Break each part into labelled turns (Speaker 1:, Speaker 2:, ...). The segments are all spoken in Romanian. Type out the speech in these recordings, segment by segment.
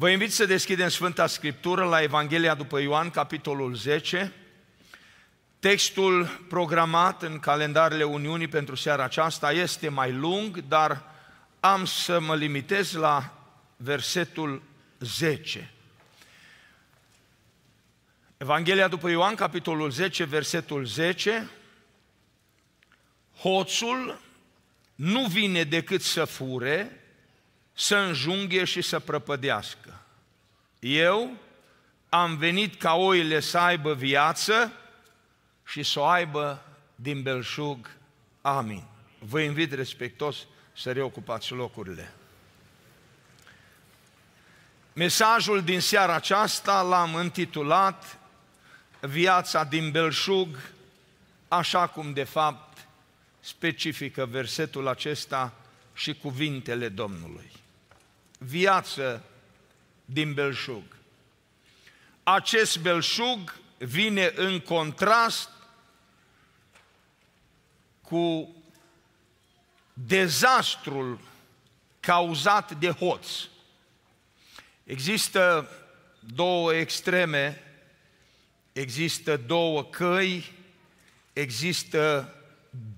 Speaker 1: Vă invit să deschidem Sfânta Scriptură la Evanghelia după Ioan, capitolul 10, Textul programat în calendarele Uniunii pentru seara aceasta este mai lung, dar am să mă limitez la versetul 10. Evanghelia după Ioan, capitolul 10, versetul 10. Hoțul nu vine decât să fure, să înjunghe și să prăpădească. Eu am venit ca oile să aibă viață și să o aibă din belșug. Amin. Vă invit respectos să reocupați locurile. Mesajul din seara aceasta l-am intitulat Viața din belșug, așa cum de fapt specifică versetul acesta și cuvintele Domnului viață din belșug. Acest belșug vine în contrast cu dezastrul cauzat de hoți. Există două extreme, există două căi, există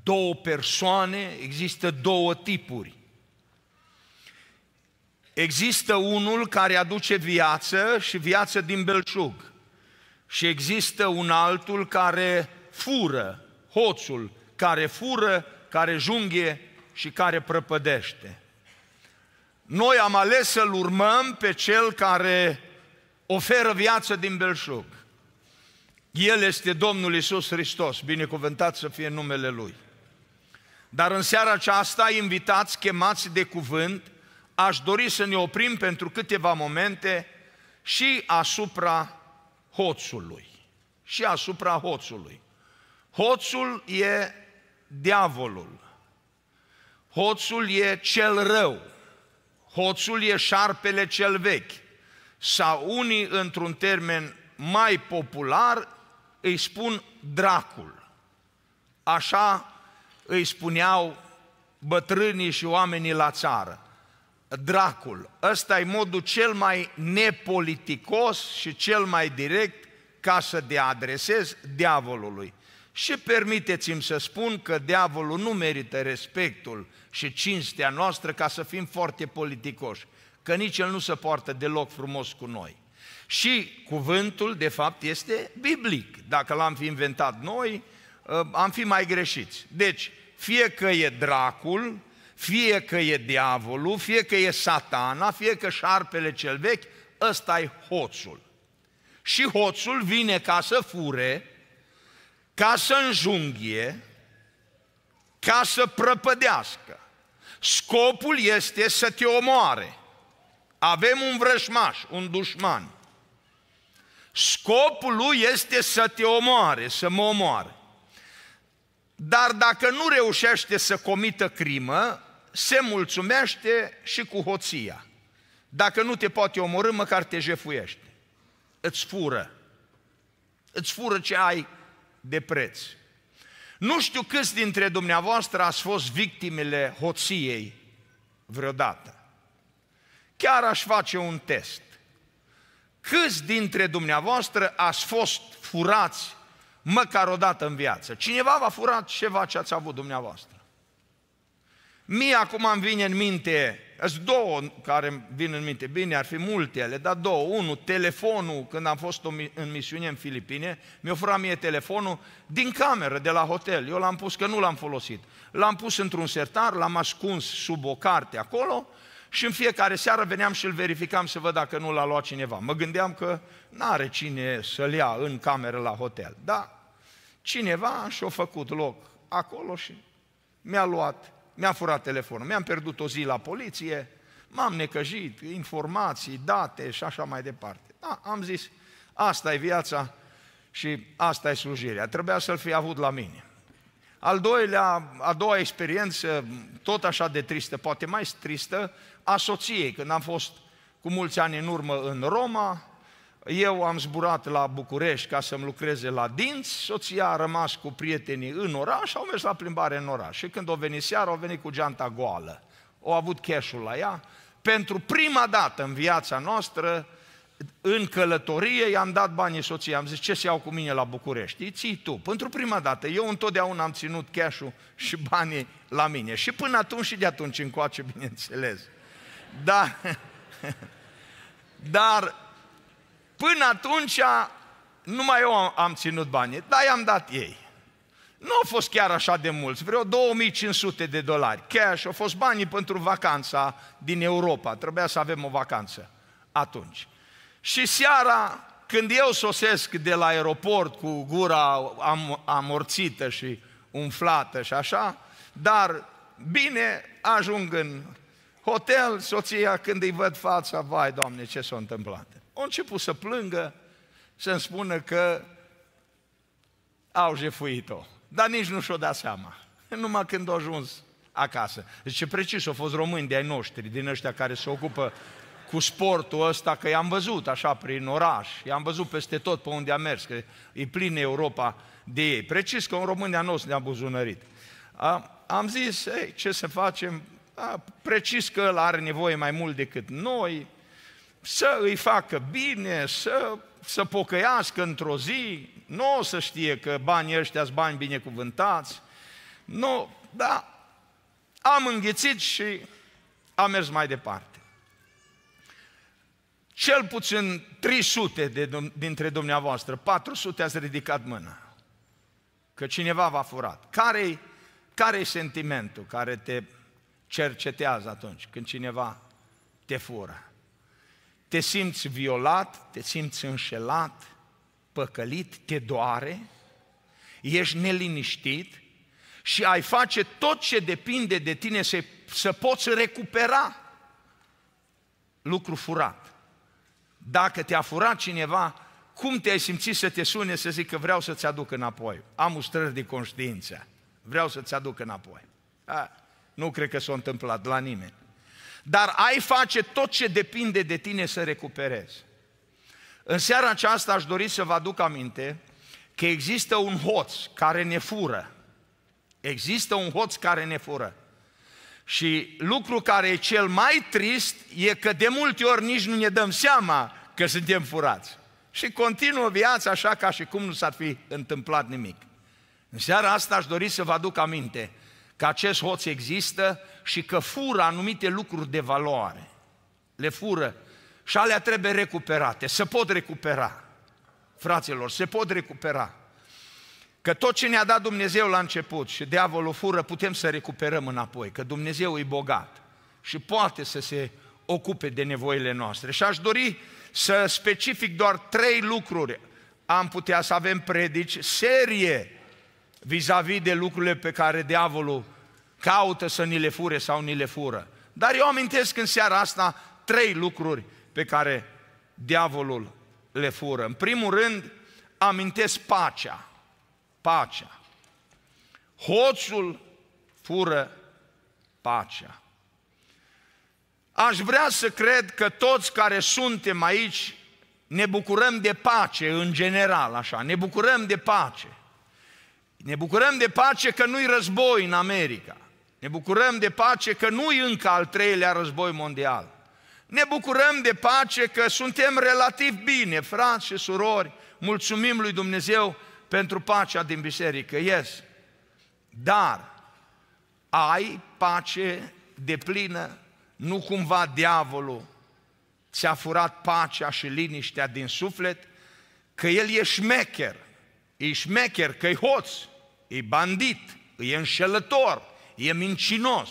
Speaker 1: două persoane, există două tipuri. Există unul care aduce viață și viață din belșug. Și există un altul care fură, hoțul, care fură, care junghe și care prăpădește. Noi am ales să-l urmăm pe cel care oferă viață din belșug. El este Domnul Isus Hristos, binecuvântat să fie numele Lui. Dar în seara aceasta, invitați, chemați de cuvânt, aș dori să ne oprim pentru câteva momente și asupra hoțului. Și asupra hoțului. Hoțul e diavolul. Hoțul e cel rău. Hoțul e șarpele cel vechi. Sau unii, într-un termen mai popular, îi spun dracul. Așa îi spuneau bătrânii și oamenii la țară dracul. Ăsta e modul cel mai nepoliticos și cel mai direct ca să te adresezi diavolului. Și permiteți-mi să spun că diavolul nu merită respectul și cinstea noastră ca să fim foarte politicoși, că nici el nu se poartă deloc frumos cu noi. Și cuvântul, de fapt, este biblic. Dacă l-am fi inventat noi, uh, am fi mai greșiți. Deci, fie că e dracul, fie că e diavolul, fie că e satana, fie că șarpele cel vechi, ăsta e hoțul. Și hoțul vine ca să fure, ca să înjunghie, ca să prăpădească. Scopul este să te omoare. Avem un vrășmaș, un dușman. Scopul lui este să te omoare, să mă omoare. Dar dacă nu reușește să comită crimă, se mulțumește și cu hoția. Dacă nu te poate omorâ, măcar te jefuiește. Îți fură. Îți fură ce ai de preț. Nu știu câți dintre dumneavoastră ați fost victimele hoției vreodată. Chiar aș face un test. Câți dintre dumneavoastră ați fost furați măcar o dată în viață. Cineva a furat ceva ce ați avut dumneavoastră. Mie acum îmi vine în minte, sunt două care îmi vin în minte, bine, ar fi multe ele, dar două. Unul, telefonul, când am fost în misiune în Filipine, mi-a furat mie telefonul din cameră, de la hotel. Eu l-am pus, că nu l-am folosit. L-am pus într-un sertar, l-am ascuns sub o carte acolo și în fiecare seară veneam și îl verificam să văd dacă nu l-a luat cineva. Mă gândeam că n-are cine să-l ia în cameră la hotel. Da, Cineva și-a făcut loc acolo și mi-a luat, mi-a furat telefonul. Mi-am pierdut o zi la poliție, m-am necăjit, informații, date și așa mai departe. Da, am zis, asta e viața și asta e slujirea. Trebuia să-l fi avut la mine. Al doilea, a doua experiență, tot așa de tristă, poate mai tristă, a soției, când am fost cu mulți ani în urmă în Roma, eu am zburat la București ca să-mi lucreze la dinți, soția a rămas cu prietenii în oraș, au mers la plimbare în oraș. Și când o venit seara, au venit cu geanta goală. A avut cash la ea. Pentru prima dată în viața noastră, în călătorie, i-am dat banii soției, am zis, ce se iau cu mine la București? Ei, ții tu. Pentru prima dată, eu întotdeauna am ținut cash și banii la mine. Și până atunci și de atunci încoace, bineînțeles. Dar, dar Până atunci, numai eu am, am ținut banii, dar i-am dat ei. Nu au fost chiar așa de mulți, vreo 2500 de dolari. Cash, au fost banii pentru vacanța din Europa. Trebuia să avem o vacanță atunci. Și seara, când eu sosesc de la aeroport cu gura am, amorțită și umflată și așa, dar bine ajung în hotel, soția când îi văd fața, vai Doamne, ce s-a întâmplat? A început să plângă, să-mi spună că au jefuit-o. Dar nici nu și-o dat seama. Numai când au ajuns acasă. Zice, deci precis, au fost români de ai noștri, din ăștia care se ocupă cu sportul ăsta, că i-am văzut așa prin oraș, i-am văzut peste tot pe unde am mers, că e plin Europa de ei. Precis că un român de-a nostru ne-a buzunărit. A, am zis, ei, ce să facem? A, precis că el are nevoie mai mult decât noi, să îi facă bine, să, să pocăiască într-o zi, nu o să știe că banii ăștia sunt bani binecuvântați, nu, da, am înghițit și am mers mai departe. Cel puțin 300 de, dintre dumneavoastră, 400 ați ridicat mâna, că cineva v-a furat. Care-i, care-i sentimentul care te cercetează atunci când cineva te fură? te simți violat, te simți înșelat, păcălit, te doare, ești neliniștit și ai face tot ce depinde de tine să, să poți recupera lucru furat. Dacă te-a furat cineva, cum te-ai simțit să te sune să zic că vreau să-ți aduc înapoi? Am ustrări de conștiință, vreau să-ți aduc înapoi. A, nu cred că s-a întâmplat la nimeni dar ai face tot ce depinde de tine să recuperezi. În seara aceasta aș dori să vă aduc aminte că există un hoț care ne fură. Există un hoț care ne fură. Și lucru care e cel mai trist e că de multe ori nici nu ne dăm seama că suntem furați. Și continuă viața așa ca și cum nu s-ar fi întâmplat nimic. În seara asta aș dori să vă aduc aminte că acest hoț există și că fură anumite lucruri de valoare. Le fură și alea trebuie recuperate, se pot recupera, fraților, se pot recupera. Că tot ce ne-a dat Dumnezeu la început și diavolul fură, putem să recuperăm înapoi, că Dumnezeu e bogat și poate să se ocupe de nevoile noastre. Și aș dori să specific doar trei lucruri. Am putea să avem predici serie vis-a-vis de lucrurile pe care diavolul caută să ni le fure sau ni le fură. Dar eu amintesc în seara asta trei lucruri pe care diavolul le fură. În primul rând, amintesc pacea. Pacea. Hoțul fură pacea. Aș vrea să cred că toți care suntem aici ne bucurăm de pace în general, așa, ne bucurăm de pace. Ne bucurăm de pace că nu-i război în America. Ne bucurăm de pace că nu e încă al treilea război mondial. Ne bucurăm de pace că suntem relativ bine, frați și surori, mulțumim lui Dumnezeu pentru pacea din biserică, yes. Dar ai pace de plină, nu cumva diavolul ți-a furat pacea și liniștea din suflet, că el e șmecher, e șmecher, că e hoț, e bandit, e înșelător, e mincinos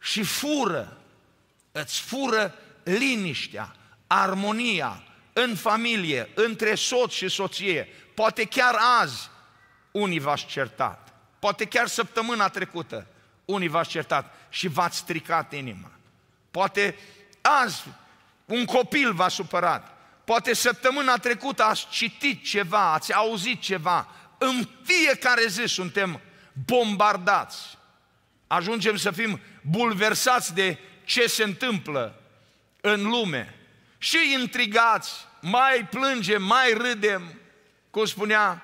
Speaker 1: și fură, îți fură liniștea, armonia în familie, între soț și soție. Poate chiar azi unii v-ați certat, poate chiar săptămâna trecută unii v-ați certat și v-ați stricat inima. Poate azi un copil v-a supărat, poate săptămâna trecută ați citit ceva, ați auzit ceva. În fiecare zi suntem bombardați, ajungem să fim bulversați de ce se întâmplă în lume și intrigați, mai plângem, mai râdem, cum spunea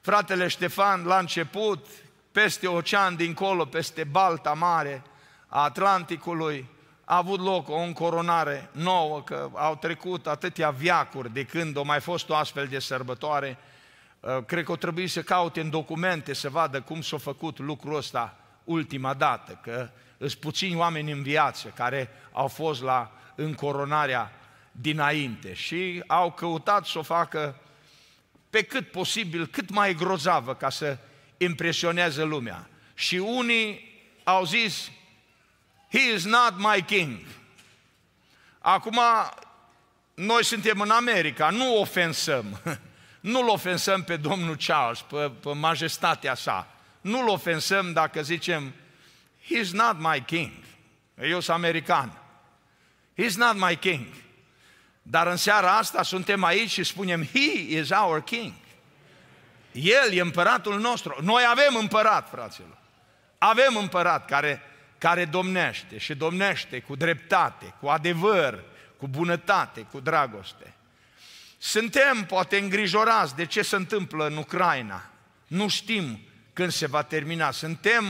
Speaker 1: fratele Ștefan la început, peste ocean dincolo, peste Balta Mare a Atlanticului, a avut loc o încoronare nouă, că au trecut atâtea viacuri de când a mai fost o astfel de sărbătoare, Uh, cred că o trebuie să caute în documente să vadă cum s-a făcut lucrul ăsta ultima dată, că sunt puțini oameni în viață care au fost la încoronarea dinainte și au căutat să o facă pe cât posibil, cât mai grozavă ca să impresioneze lumea. Și unii au zis, He is not my king. Acum, noi suntem în America, nu ofensăm. Nu-l ofensăm pe domnul Charles, pe, pe majestatea sa. Nu-l ofensăm dacă zicem, he's not my king. Eu sunt american. He's not my king. Dar în seara asta suntem aici și spunem, he is our king. El e împăratul nostru. Noi avem împărat, fraților. Avem împărat care, care domnește și domnește cu dreptate, cu adevăr, cu bunătate, cu dragoste. Suntem poate îngrijorați de ce se întâmplă în Ucraina. Nu știm când se va termina. Suntem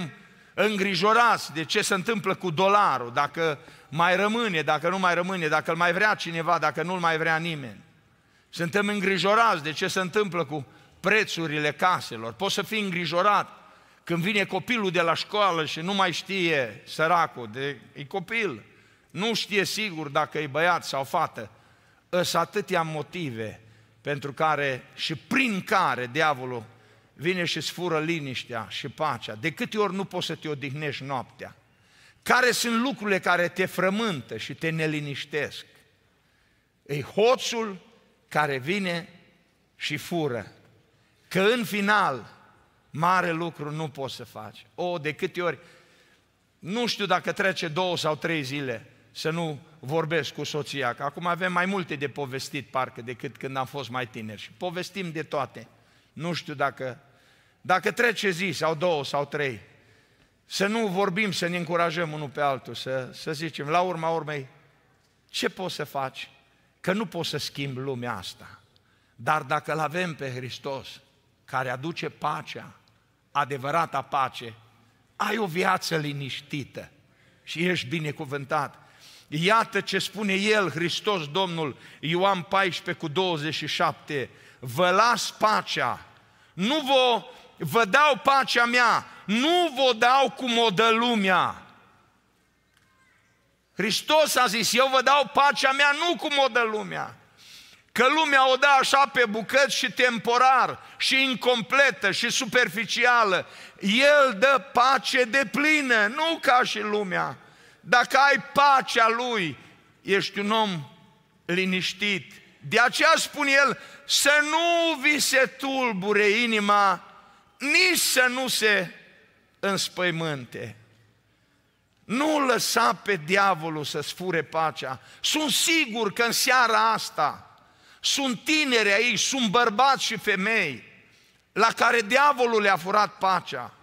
Speaker 1: îngrijorați de ce se întâmplă cu dolarul, dacă mai rămâne, dacă nu mai rămâne, dacă îl mai vrea cineva, dacă nu îl mai vrea nimeni. Suntem îngrijorați de ce se întâmplă cu prețurile caselor. Poți să fii îngrijorat când vine copilul de la școală și nu mai știe săracul, de, e copil, nu știe sigur dacă e băiat sau fată Îs atâtea motive pentru care și prin care diavolul vine și sfură liniștea și pacea. De câte ori nu poți să te odihnești noaptea? Care sunt lucrurile care te frământă și te neliniștesc? E hoțul care vine și fură. Că în final, mare lucru nu poți să faci. O, de câte ori, nu știu dacă trece două sau trei zile, să nu vorbesc cu soția, că acum avem mai multe de povestit parcă decât când am fost mai tineri și povestim de toate. Nu știu dacă, dacă trece zi sau două sau trei, să nu vorbim, să ne încurajăm unul pe altul, să, să zicem, la urma urmei, ce poți să faci? Că nu poți să schimbi lumea asta. Dar dacă îl avem pe Hristos, care aduce pacea, adevărata pace, ai o viață liniștită și ești binecuvântat. Iată ce spune El, Hristos Domnul, Ioan 14 cu 27. Vă las pacea, nu vă, vă dau pacea mea, nu vă dau cum o dă lumea. Hristos a zis, eu vă dau pacea mea, nu cum o dă lumea. Că lumea o dă așa pe bucăți și temporar, și incompletă, și superficială. El dă pace de plină, nu ca și lumea dacă ai pacea Lui, ești un om liniștit. De aceea spune el, să nu vi se tulbure inima, nici să nu se înspăimânte. Nu lăsa pe diavolul să-ți fure pacea. Sunt sigur că în seara asta sunt tineri aici, sunt bărbați și femei la care diavolul le-a furat pacea.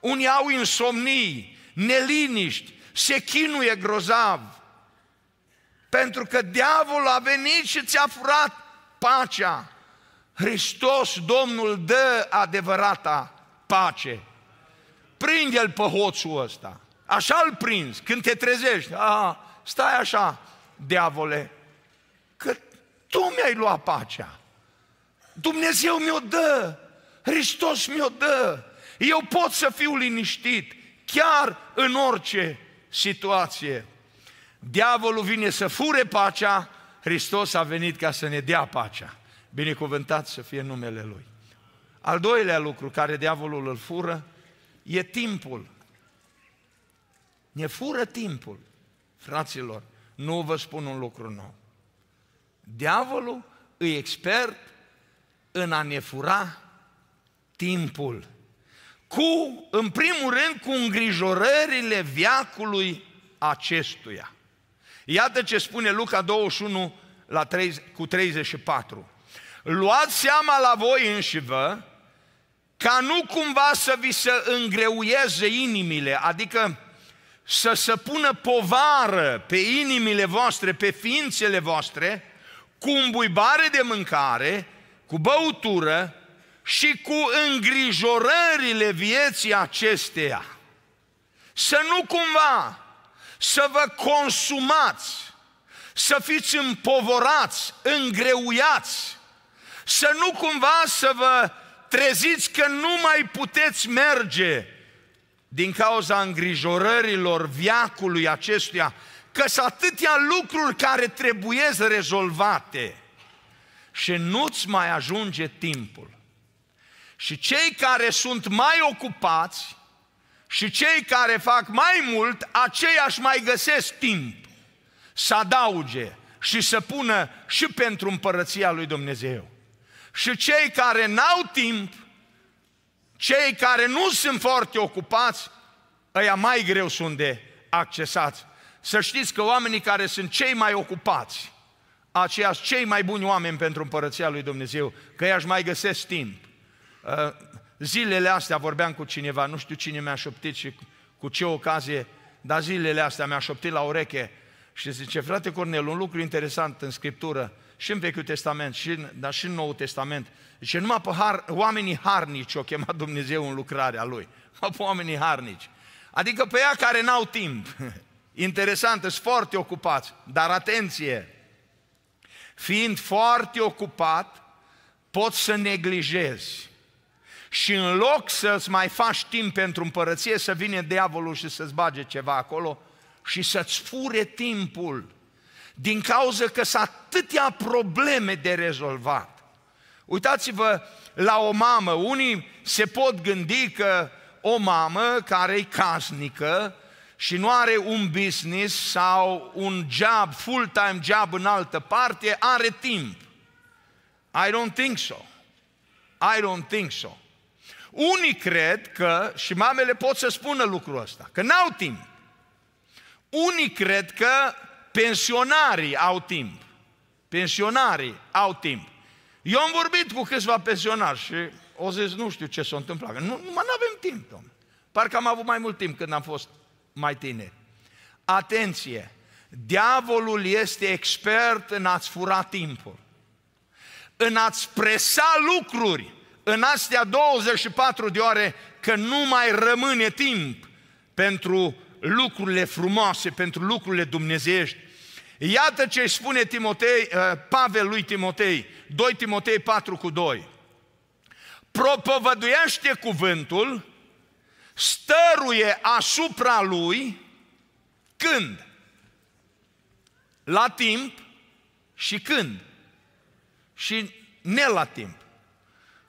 Speaker 1: Unii au insomnii, neliniști, se chinuie grozav. Pentru că diavolul a venit și ți-a furat pacea. Hristos, Domnul, dă adevărata pace. Prinde-l pe hoțul ăsta. Așa îl prinzi, când te trezești. A, stai așa, diavole, că tu mi-ai luat pacea. Dumnezeu mi-o dă, Hristos mi-o dă. Eu pot să fiu liniștit, chiar în orice situație. Diavolul vine să fure pacea, Hristos a venit ca să ne dea pacea. Binecuvântat să fie numele Lui. Al doilea lucru care diavolul îl fură e timpul. Ne fură timpul. Fraților, nu vă spun un lucru nou. Diavolul e expert în a ne fura timpul cu, în primul rând, cu îngrijorările viacului acestuia. Iată ce spune Luca 21 la 30, cu 34. Luați seama la voi înși vă, ca nu cumva să vi se îngreuieze inimile, adică să se pună povară pe inimile voastre, pe ființele voastre, cu un buibare de mâncare, cu băutură și cu îngrijorările vieții acesteia. Să nu cumva să vă consumați, să fiți împovorați, îngreuiați, să nu cumva să vă treziți că nu mai puteți merge din cauza îngrijorărilor viacului acestuia, că sunt atâtea lucruri care trebuie rezolvate și nu-ți mai ajunge timpul. Și cei care sunt mai ocupați și cei care fac mai mult, aceia își mai găsesc timp să adauge și să pună și pentru împărăția lui Dumnezeu. Și cei care n-au timp, cei care nu sunt foarte ocupați, ăia mai greu sunt de accesați. Să știți că oamenii care sunt cei mai ocupați, aceia cei mai buni oameni pentru împărăția lui Dumnezeu, că ei aș mai găsesc timp. Uh, zilele astea vorbeam cu cineva, nu știu cine mi-a șoptit și cu ce ocazie, dar zilele astea mi-a șoptit la ureche și zice, frate Cornel, un lucru interesant în Scriptură, și în Vechiul Testament, și în, dar și în Noul Testament. Zice, numai pe har, oamenii harnici o chema Dumnezeu în lucrarea Lui. Pe oamenii harnici. Adică pe ea care n-au timp. Interesant, sunt foarte ocupați. Dar atenție! Fiind foarte ocupat, poți să neglijezi și în loc să-ți mai faci timp pentru împărăție, să vine diavolul și să-ți bage ceva acolo și să-ți fure timpul. Din cauza că s-a atâtea probleme de rezolvat. Uitați-vă la o mamă. Unii se pot gândi că o mamă care e casnică și nu are un business sau un job, full-time job în altă parte, are timp. I don't think so. I don't think so. Unii cred că, și mamele pot să spună lucrul ăsta, că n-au timp. Unii cred că pensionarii au timp. Pensionarii au timp. Eu am vorbit cu câțiva pensionari și o zis, nu știu ce s-a întâmplat. Nu, nu avem timp, domnule. Parcă am avut mai mult timp când am fost mai tineri. Atenție! Diavolul este expert în a-ți fura timpul, în a-ți presa lucruri în astea 24 de ore că nu mai rămâne timp pentru lucrurile frumoase, pentru lucrurile dumnezeiești. Iată ce îi spune Timotei, uh, Pavel lui Timotei, 2 Timotei 4 cu 2. Propovăduiește cuvântul, stăruie asupra lui, când? La timp și când? Și ne la timp.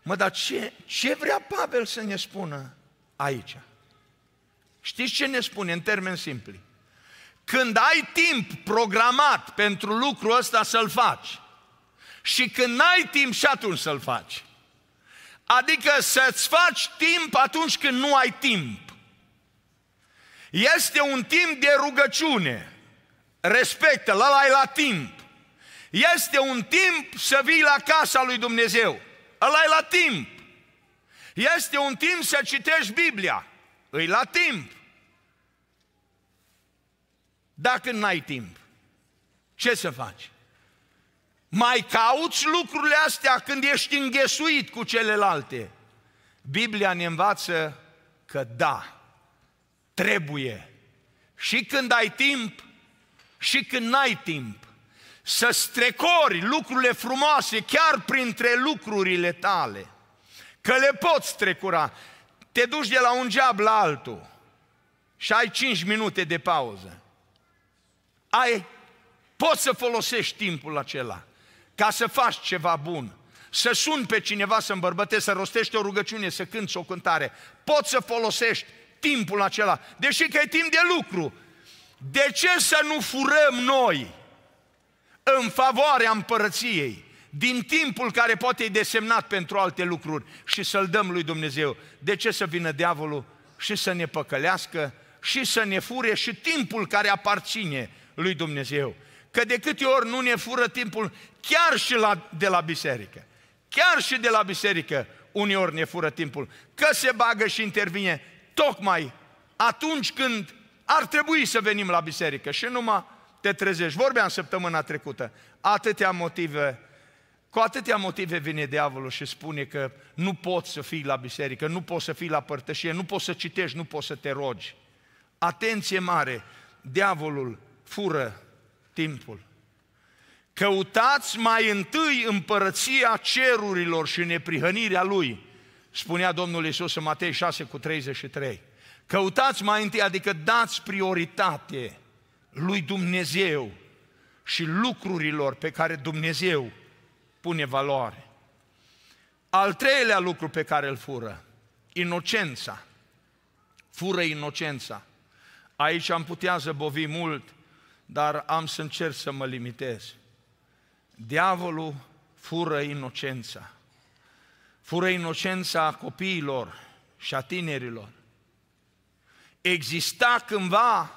Speaker 1: Mă, dar ce, ce vrea Pavel să ne spună aici? Știți ce ne spune în termeni simpli? Când ai timp programat pentru lucrul ăsta să-l faci și când n-ai timp și atunci să-l faci. Adică să-ți faci timp atunci când nu ai timp. Este un timp de rugăciune. Respectă, la la la timp. Este un timp să vii la casa lui Dumnezeu ăla e la timp. Este un timp să citești Biblia. Îi la timp. Dacă n-ai timp, ce să faci? Mai cauți lucrurile astea când ești înghesuit cu celelalte? Biblia ne învață că da, trebuie. Și când ai timp, și când n-ai timp să strecori lucrurile frumoase chiar printre lucrurile tale. Că le poți strecura. Te duci de la un geab la altul și ai 5 minute de pauză. Ai, poți să folosești timpul acela ca să faci ceva bun, să suni pe cineva să îmbărbătești, să rostești o rugăciune, să cânți o cântare. Poți să folosești timpul acela, deși că e timp de lucru. De ce să nu furăm noi? în favoarea împărăției, din timpul care poate e desemnat pentru alte lucruri și să-l dăm lui Dumnezeu. De ce să vină diavolul și să ne păcălească și să ne fure și timpul care aparține lui Dumnezeu? Că de câte ori nu ne fură timpul chiar și la, de la biserică. Chiar și de la biserică uneori ne fură timpul. Că se bagă și intervine tocmai atunci când ar trebui să venim la biserică și numai te trezești. Vorbeam săptămâna trecută. Atâtea motive, cu atâtea motive vine diavolul și spune că nu poți să fii la biserică, nu poți să fii la părtășie, nu poți să citești, nu poți să te rogi. Atenție mare, diavolul fură timpul. Căutați mai întâi împărăția cerurilor și neprihănirea lui, spunea Domnul Iisus în Matei 6 cu 33. Căutați mai întâi, adică dați prioritate lui Dumnezeu și lucrurilor pe care Dumnezeu pune valoare. Al treilea lucru pe care îl fură, inocența. Fură inocența. Aici am putea zăbovi mult, dar am să încerc să mă limitez. Diavolul fură inocența. Fură inocența copiilor și a tinerilor. Exista cândva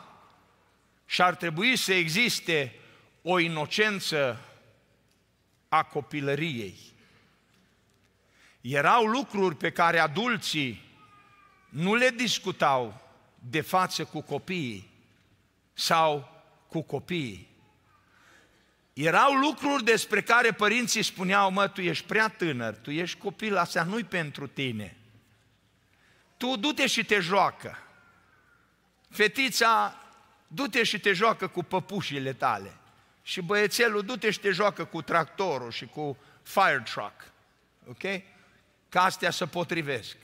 Speaker 1: și ar trebui să existe o inocență a copilăriei. Erau lucruri pe care adulții nu le discutau de față cu copiii sau cu copiii. Erau lucruri despre care părinții spuneau, mă, tu ești prea tânăr, tu ești copil, asta nu-i pentru tine. Tu du-te și te joacă. Fetița du-te și te joacă cu păpușile tale. Și băiețelul, du-te și te joacă cu tractorul și cu fire truck. Ok? Ca astea să potrivesc.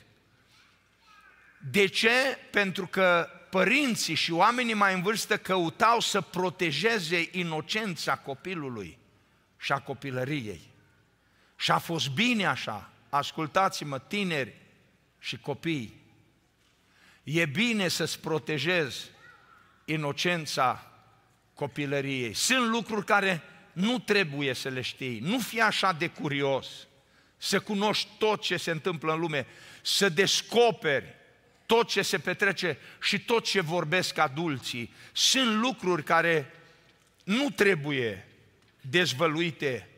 Speaker 1: De ce? Pentru că părinții și oamenii mai în vârstă căutau să protejeze inocența copilului și a copilăriei. Și a fost bine așa. Ascultați-mă, tineri și copii, e bine să-ți protejezi inocența copilăriei. Sunt lucruri care nu trebuie să le știi. Nu fi așa de curios. Să cunoști tot ce se întâmplă în lume, să descoperi tot ce se petrece și tot ce vorbesc adulții. Sunt lucruri care nu trebuie dezvăluite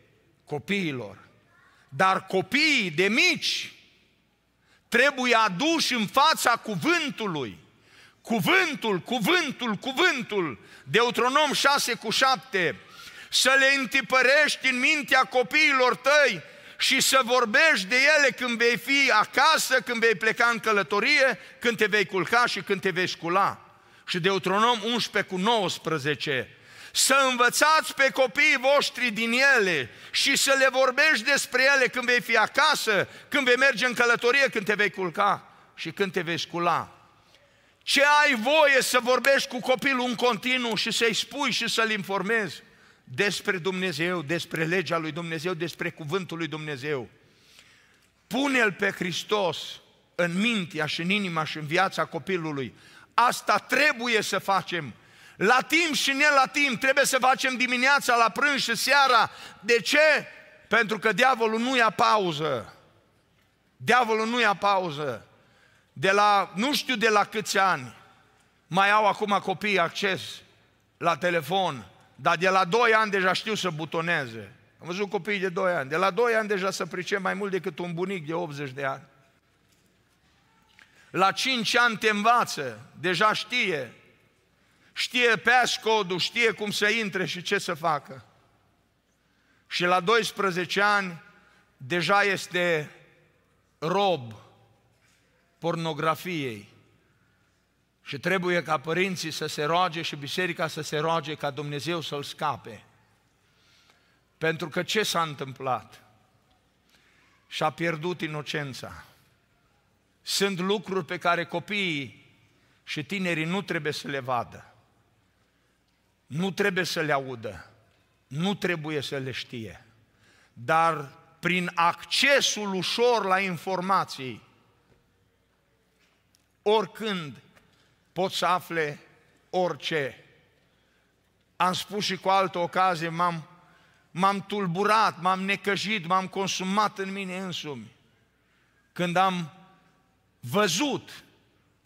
Speaker 1: copiilor. Dar copiii de mici trebuie aduși în fața cuvântului cuvântul, cuvântul, cuvântul, Deuteronom 6 cu 7, să le întipărești în mintea copiilor tăi și să vorbești de ele când vei fi acasă, când vei pleca în călătorie, când te vei culca și când te vei scula. Și Deuteronom 11 cu 19, să învățați pe copiii voștri din ele și să le vorbești despre ele când vei fi acasă, când vei merge în călătorie, când te vei culca și când te vei scula. Ce ai voie să vorbești cu copilul în continuu și să-i spui și să-l informezi despre Dumnezeu, despre legea lui Dumnezeu, despre cuvântul lui Dumnezeu. Pune-l pe Hristos în mintea și în inima și în viața copilului. Asta trebuie să facem. La timp și ne la timp, trebuie să facem dimineața, la prânz și seara. De ce? Pentru că diavolul nu ia pauză. Diavolul nu ia pauză de la nu știu de la câți ani mai au acum copii acces la telefon, dar de la 2 ani deja știu să butoneze. Am văzut copii de 2 ani. De la 2 ani deja să pricep mai mult decât un bunic de 80 de ani. La 5 ani te învață, deja știe. Știe passcode-ul, știe cum să intre și ce să facă. Și la 12 ani deja este rob pornografiei. Și trebuie ca părinții să se roage și biserica să se roage ca Dumnezeu să-l scape. Pentru că ce s-a întâmplat? Și-a pierdut inocența. Sunt lucruri pe care copiii și tinerii nu trebuie să le vadă. Nu trebuie să le audă. Nu trebuie să le știe. Dar prin accesul ușor la informații, oricând pot să afle orice. Am spus și cu altă ocazie, m-am, m-am tulburat, m-am necăjit, m-am consumat în mine însumi. Când am văzut,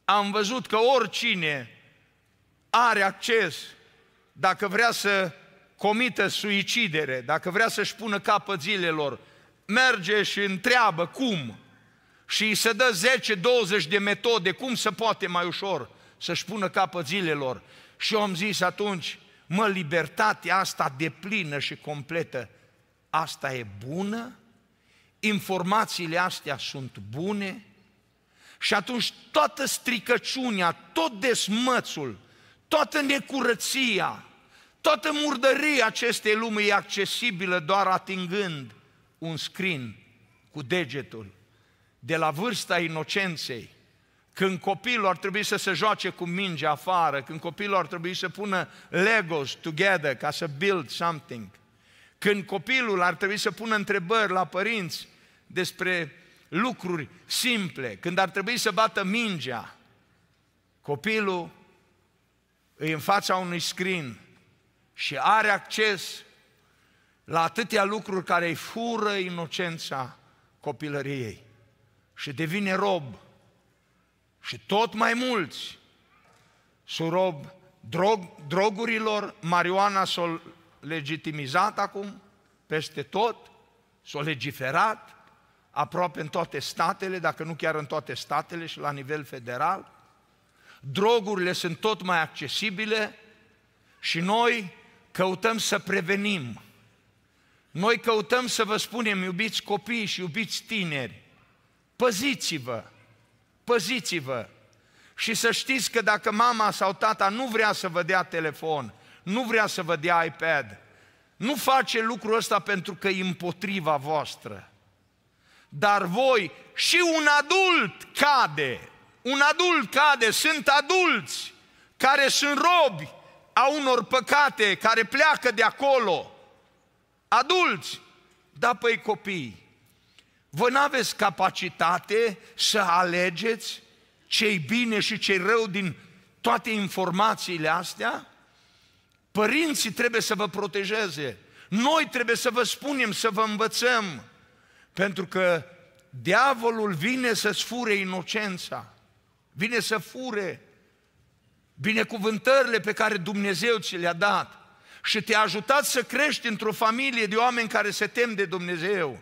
Speaker 1: am văzut că oricine are acces, dacă vrea să comită suicidere, dacă vrea să-și pună capăt zilelor, merge și întreabă cum și îi se dă 10-20 de metode, cum se poate mai ușor să-și pună capăt zilelor. Și eu am zis atunci, mă, libertatea asta de plină și completă, asta e bună? Informațiile astea sunt bune? Și atunci toată stricăciunea, tot desmățul, toată necurăția, toată murdăria acestei lumi e accesibilă doar atingând un scrin cu degetul de la vârsta inocenței, când copilul ar trebui să se joace cu minge afară, când copilul ar trebui să pună Legos together ca să build something, când copilul ar trebui să pună întrebări la părinți despre lucruri simple, când ar trebui să bată mingea, copilul e în fața unui screen și are acces la atâtea lucruri care îi fură inocența copilăriei și devine rob. Și tot mai mulți sunt rob drog, drogurilor, marioana s-a legitimizat acum peste tot, s-a legiferat aproape în toate statele, dacă nu chiar în toate statele și la nivel federal. Drogurile sunt tot mai accesibile și noi căutăm să prevenim. Noi căutăm să vă spunem, iubiți copii și iubiți tineri, păziți-vă, păziți-vă. Și să știți că dacă mama sau tata nu vrea să vă dea telefon, nu vrea să vă dea iPad, nu face lucrul ăsta pentru că e împotriva voastră. Dar voi și un adult cade, un adult cade, sunt adulți care sunt robi a unor păcate, care pleacă de acolo. Adulți, da păi copii, voi nu aveți capacitate să alegeți ce-i bine și ce-i rău din toate informațiile astea? Părinții trebuie să vă protejeze. Noi trebuie să vă spunem, să vă învățăm. Pentru că diavolul vine să-ți fure inocența. Vine să fure binecuvântările pe care Dumnezeu ți le-a dat. Și te-a ajutat să crești într-o familie de oameni care se tem de Dumnezeu.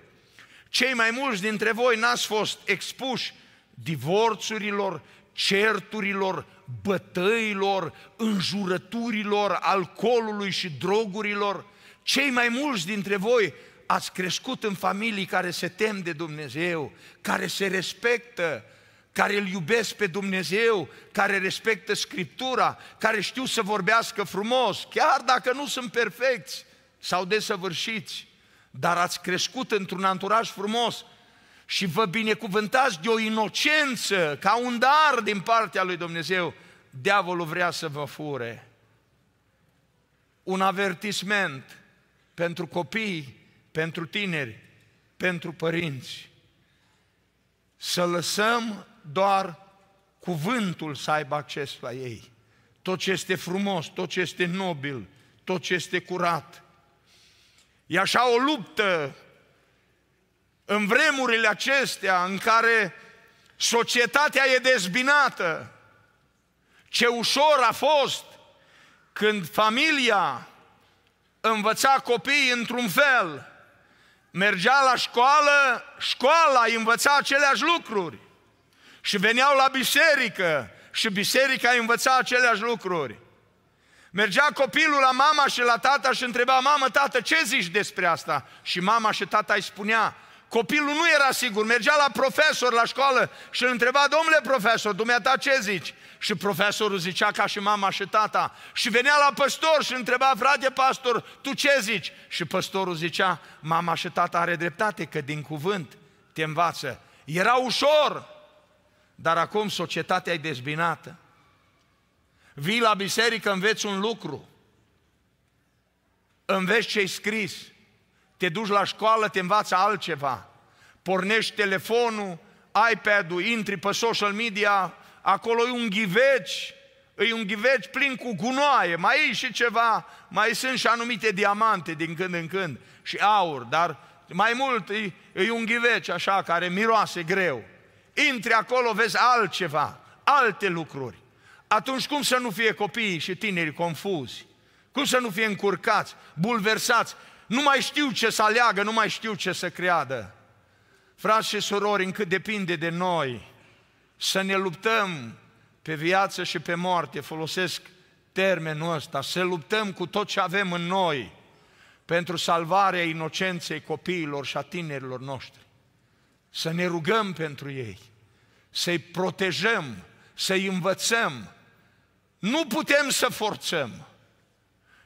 Speaker 1: Cei mai mulți dintre voi n-ați fost expuși divorțurilor, certurilor, bătăilor, înjurăturilor, alcoolului și drogurilor. Cei mai mulți dintre voi ați crescut în familii care se tem de Dumnezeu, care se respectă, care îl iubesc pe Dumnezeu, care respectă Scriptura, care știu să vorbească frumos, chiar dacă nu sunt perfecți sau desăvârșiți dar ați crescut într-un anturaj frumos și vă binecuvântați de o inocență, ca un dar din partea lui Dumnezeu, diavolul vrea să vă fure. Un avertisment pentru copii, pentru tineri, pentru părinți. Să lăsăm doar cuvântul să aibă acces la ei. Tot ce este frumos, tot ce este nobil, tot ce este curat, E așa o luptă în vremurile acestea în care societatea e dezbinată. Ce ușor a fost când familia învăța copiii într-un fel, mergea la școală, școala îi învăța aceleași lucruri și veneau la biserică și biserica îi învăța aceleași lucruri. Mergea copilul la mama și la tata și întreba, mamă, tată, ce zici despre asta? Și mama și tata îi spunea, copilul nu era sigur, mergea la profesor la școală și îl întreba, domnule profesor, dumneata ce zici? Și profesorul zicea ca și mama și tata. Și venea la păstor și întreba, frate pastor, tu ce zici? Și păstorul zicea, mama și tata are dreptate că din cuvânt te învață. Era ușor, dar acum societatea e dezbinată. Vii la biserică, înveți un lucru. Înveți ce ai scris. Te duci la școală, te învață altceva. Pornești telefonul, iPad-ul, intri pe social media, acolo e un ghiveci, e un ghiveci plin cu gunoaie, mai e și ceva, mai sunt și anumite diamante din când în când și aur, dar mai mult e, e un ghiveci așa care miroase greu. Intri acolo, vezi altceva, alte lucruri. Atunci cum să nu fie copiii și tinerii confuzi? Cum să nu fie încurcați, bulversați? Nu mai știu ce să aleagă, nu mai știu ce să creadă. Frați și surori, încât depinde de noi să ne luptăm pe viață și pe moarte, folosesc termenul ăsta, să luptăm cu tot ce avem în noi pentru salvarea inocenței copiilor și a tinerilor noștri. Să ne rugăm pentru ei, să-i protejăm, să-i învățăm, nu putem să forțăm.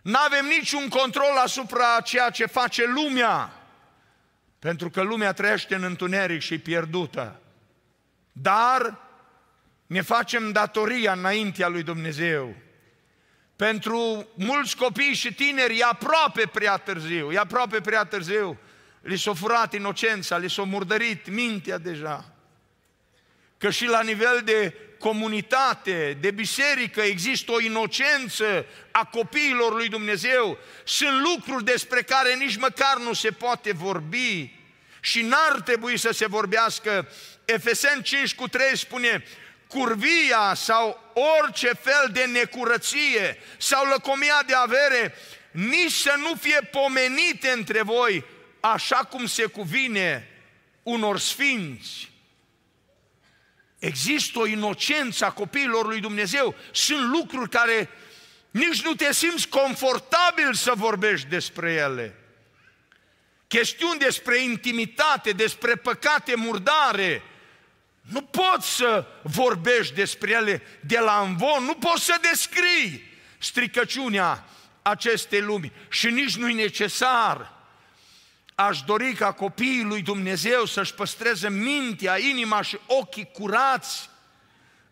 Speaker 1: Nu avem niciun control asupra ceea ce face lumea. Pentru că lumea trăiește în întuneric și pierdută. Dar ne facem datoria înaintea lui Dumnezeu. Pentru mulți copii și tineri e aproape prea târziu, e aproape prea târziu. Li s-a furat inocența, li s-a murdărit mintea deja. Că și la nivel de comunitate, de biserică, există o inocență a copiilor lui Dumnezeu. Sunt lucruri despre care nici măcar nu se poate vorbi și n-ar trebui să se vorbească. Efesen 5 cu 3 spune, curvia sau orice fel de necurăție sau lăcomia de avere, nici să nu fie pomenite între voi, așa cum se cuvine unor sfinți Există o inocență a copiilor lui Dumnezeu. Sunt lucruri care nici nu te simți confortabil să vorbești despre ele. Chestiuni despre intimitate, despre păcate murdare. Nu poți să vorbești despre ele de la învon, nu poți să descrii stricăciunea acestei lumi și nici nu-i necesar. Aș dori ca copiii lui Dumnezeu să-și păstreze mintea, inima și ochii curați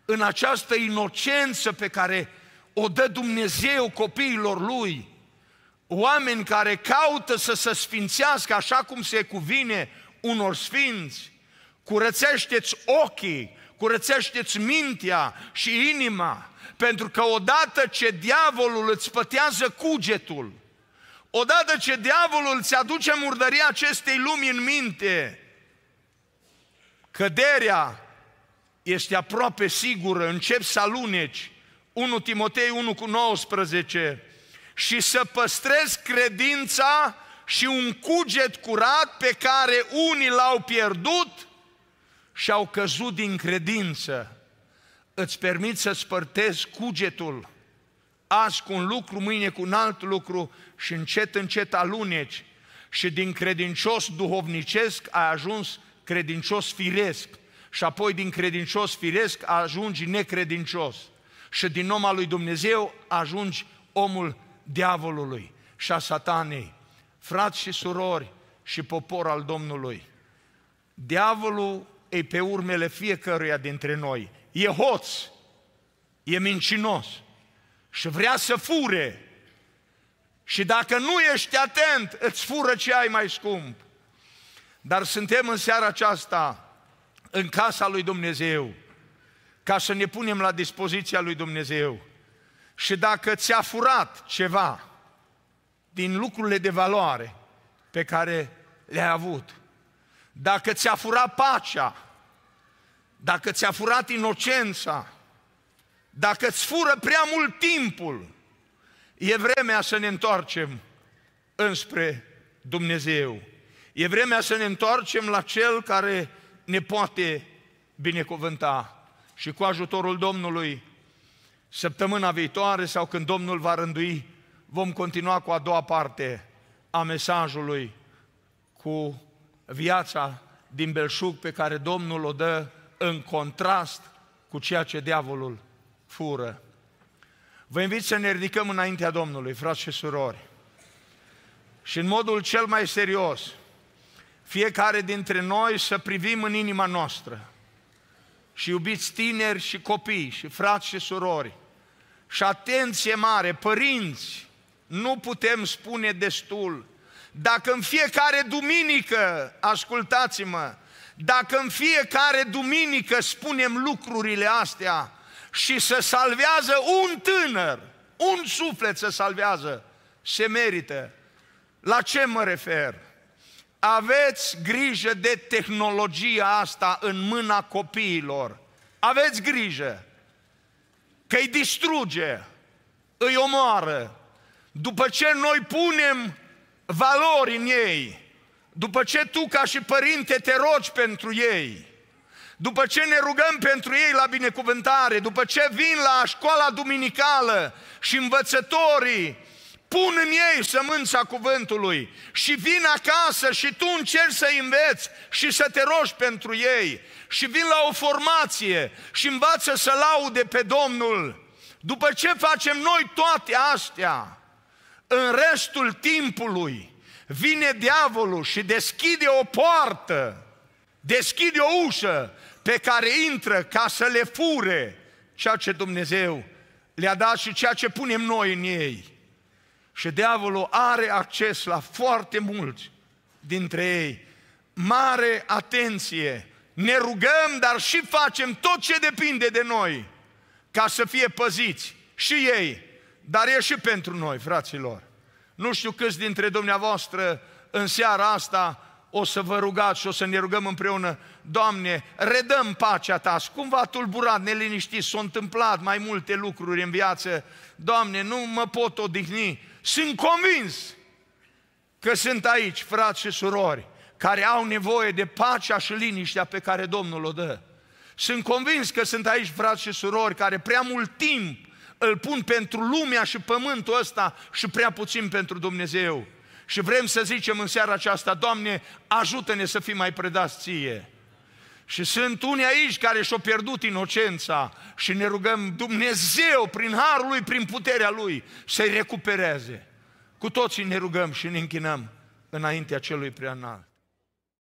Speaker 1: în această inocență pe care o dă Dumnezeu copiilor lui. Oameni care caută să se sfințească așa cum se cuvine unor sfinți. Curățește-ți ochii, curățește-ți mintea și inima, pentru că odată ce diavolul îți pătează cugetul, Odată ce diavolul îți aduce murdăria acestei lumi în minte, căderea este aproape sigură, încep să aluneci. 1 Timotei 1 cu 19 și să păstrezi credința și un cuget curat pe care unii l-au pierdut și au căzut din credință. Îți permit să spărtezi cugetul azi cu un lucru, mâine cu un alt lucru și încet, încet aluneci. Și din credincios duhovnicesc ai ajuns credincios firesc. Și apoi din credincios firesc ajungi necredincios. Și din om al lui Dumnezeu ajungi omul diavolului și a satanei. Frați și surori și popor al Domnului, diavolul e pe urmele fiecăruia dintre noi. E hoț, e mincinos – și vrea să fure. Și dacă nu ești atent, îți fură ce ai mai scump. Dar suntem în seara aceasta în casa lui Dumnezeu ca să ne punem la dispoziția lui Dumnezeu. Și dacă ți-a furat ceva din lucrurile de valoare pe care le-ai avut, dacă ți-a furat pacea, dacă ți-a furat inocența, dacă îți fură prea mult timpul, e vremea să ne întoarcem înspre Dumnezeu. E vremea să ne întoarcem la Cel care ne poate binecuvânta. Și cu ajutorul Domnului, săptămâna viitoare sau când Domnul va rândui, vom continua cu a doua parte a mesajului cu viața din belșug pe care Domnul o dă în contrast cu ceea ce diavolul fură. Vă invit să ne ridicăm înaintea Domnului, frați și surori. Și în modul cel mai serios, fiecare dintre noi să privim în inima noastră și iubiți tineri și copii și frați și surori și atenție mare, părinți, nu putem spune destul. Dacă în fiecare duminică, ascultați-mă, dacă în fiecare duminică spunem lucrurile astea, și se salvează un tânăr, un suflet se salvează, se merită. La ce mă refer? Aveți grijă de tehnologia asta în mâna copiilor. Aveți grijă că îi distruge, îi omoară. După ce noi punem valori în ei, după ce tu ca și părinte te rogi pentru ei, după ce ne rugăm pentru ei la binecuvântare, după ce vin la școala duminicală și învățătorii pun în ei sămânța cuvântului și vin acasă și tu încerci să înveți și să te rogi pentru ei și vin la o formație și învață să laude pe Domnul. După ce facem noi toate astea, în restul timpului vine diavolul și deschide o poartă deschide o ușă pe care intră ca să le fure ceea ce Dumnezeu le-a dat și ceea ce punem noi în ei. Și diavolul are acces la foarte mulți dintre ei. Mare atenție! Ne rugăm, dar și facem tot ce depinde de noi ca să fie păziți și ei, dar e și pentru noi, fraților. Nu știu câți dintre dumneavoastră în seara asta o să vă rugați și o să ne rugăm împreună, Doamne, redăm pacea Ta, Cum va tulburat, neliniștit, s-au întâmplat mai multe lucruri în viață, Doamne, nu mă pot odihni, sunt convins că sunt aici frați și surori care au nevoie de pacea și liniștea pe care Domnul o dă. Sunt convins că sunt aici frați și surori care prea mult timp îl pun pentru lumea și pământul ăsta și prea puțin pentru Dumnezeu. Și vrem să zicem în seara aceasta, Doamne, ajută-ne să fim mai predați Ție. Și sunt unii aici care și-au pierdut inocența și ne rugăm Dumnezeu prin harul Lui, prin puterea Lui să-i recupereze. Cu toții ne rugăm și ne închinăm înaintea celui preanalt.